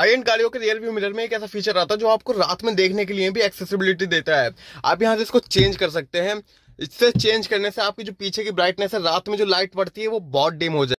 आई and गाड़ियों के rear view mirror में एक ऐसा फीचर आता है जो आपको रात में देखने के लिए भी एक्सेसिबिलिटी देता है आप यहाँ से इसको चेंज कर सकते हैं इससे चेंज करने से आपकी जो पीछे की ब्राइटनेस है रात में जो लाइट पड़ती है वो बहुत डिम हो जाए